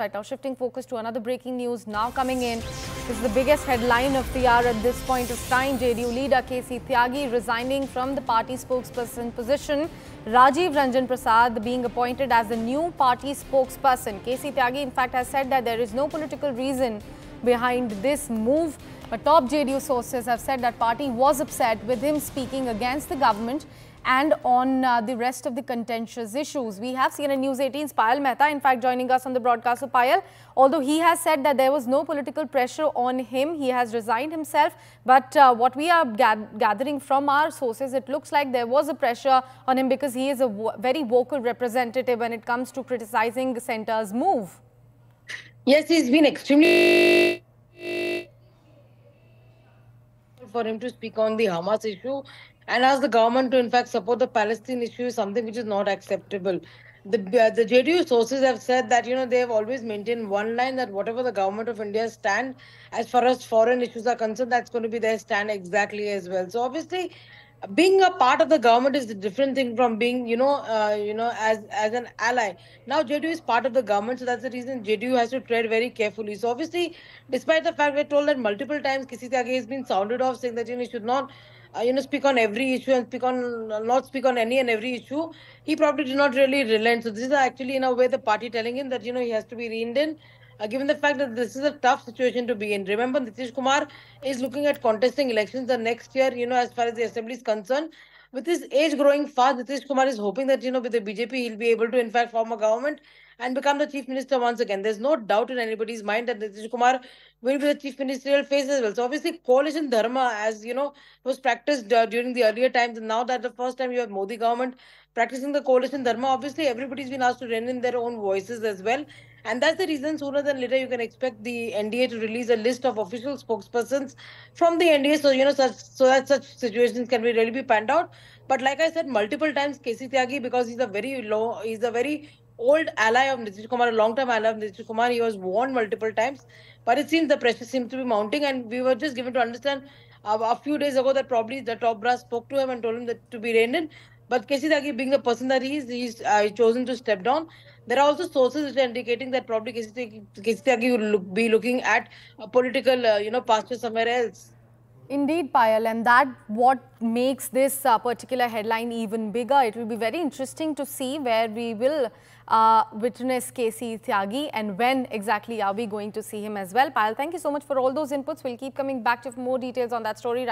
Right now, shifting focus to another breaking news now coming in is the biggest headline of the hour at this point of time. JDU leader KC Tyagi resigning from the party spokesperson position. Rajiv Ranjan Prasad being appointed as the new party spokesperson. KC Tyagi, in fact, has said that there is no political reason behind this move. But top JDU sources have said that party was upset with him speaking against the government and on uh, the rest of the contentious issues. We have CNN News 18's Payal Mehta, in fact, joining us on the broadcast. So, Payal, although he has said that there was no political pressure on him, he has resigned himself. But uh, what we are ga gathering from our sources, it looks like there was a pressure on him because he is a very vocal representative when it comes to criticizing the centre's move. Yes, he's been extremely for him to speak on the Hamas issue and ask the government to, in fact, support the Palestine issue is something which is not acceptable. The, uh, the JDU sources have said that, you know, they have always maintained one line that whatever the government of India stand, as far as foreign issues are concerned, that's going to be their stand exactly as well. So obviously, being a part of the government is a different thing from being you know uh, you know as as an ally now jdu is part of the government so that's the reason jdu has to tread very carefully so obviously despite the fact we're told that multiple times kisi has been sounded off saying that you know, should not uh, you know speak on every issue and speak on not speak on any and every issue he probably did not really relent so this is actually in a way the party telling him that you know he has to be reined in uh, given the fact that this is a tough situation to be in. Remember, Nitish Kumar is looking at contesting elections the next year, you know, as far as the assembly is concerned. With his age growing fast, Nitish Kumar is hoping that, you know, with the BJP, he'll be able to, in fact, form a government and become the chief minister once again. There's no doubt in anybody's mind that Nitish Kumar will be the chief ministerial face as well. So obviously, coalition dharma, as you know, was practiced uh, during the earlier times, and now that the first time you have Modi government practicing the coalition dharma, obviously everybody's been asked to rein in their own voices as well. And that's the reason sooner than later you can expect the NDA to release a list of official spokespersons from the NDA, so you know such so that such situations can be really be panned out. But like I said multiple times, Casey Tyagi, because he's a very low, he's a very old ally of Nitish Kumar, a long-term ally of Nitish Kumar. He was warned multiple times, but it seems the pressure seems to be mounting, and we were just given to understand uh, a few days ago that probably the top brass spoke to him and told him that to be reined in. But Kesidagi, being the person that he is, he's uh, chosen to step down. There are also sources which are indicating that probably Kesidagi will look, be looking at a political, uh, you know, pasture somewhere else. Indeed, Payal, and that what makes this uh, particular headline even bigger. It will be very interesting to see where we will uh, witness KC Tyagi and when exactly are we going to see him as well. Payal, thank you so much for all those inputs. We'll keep coming back to more details on that story. Right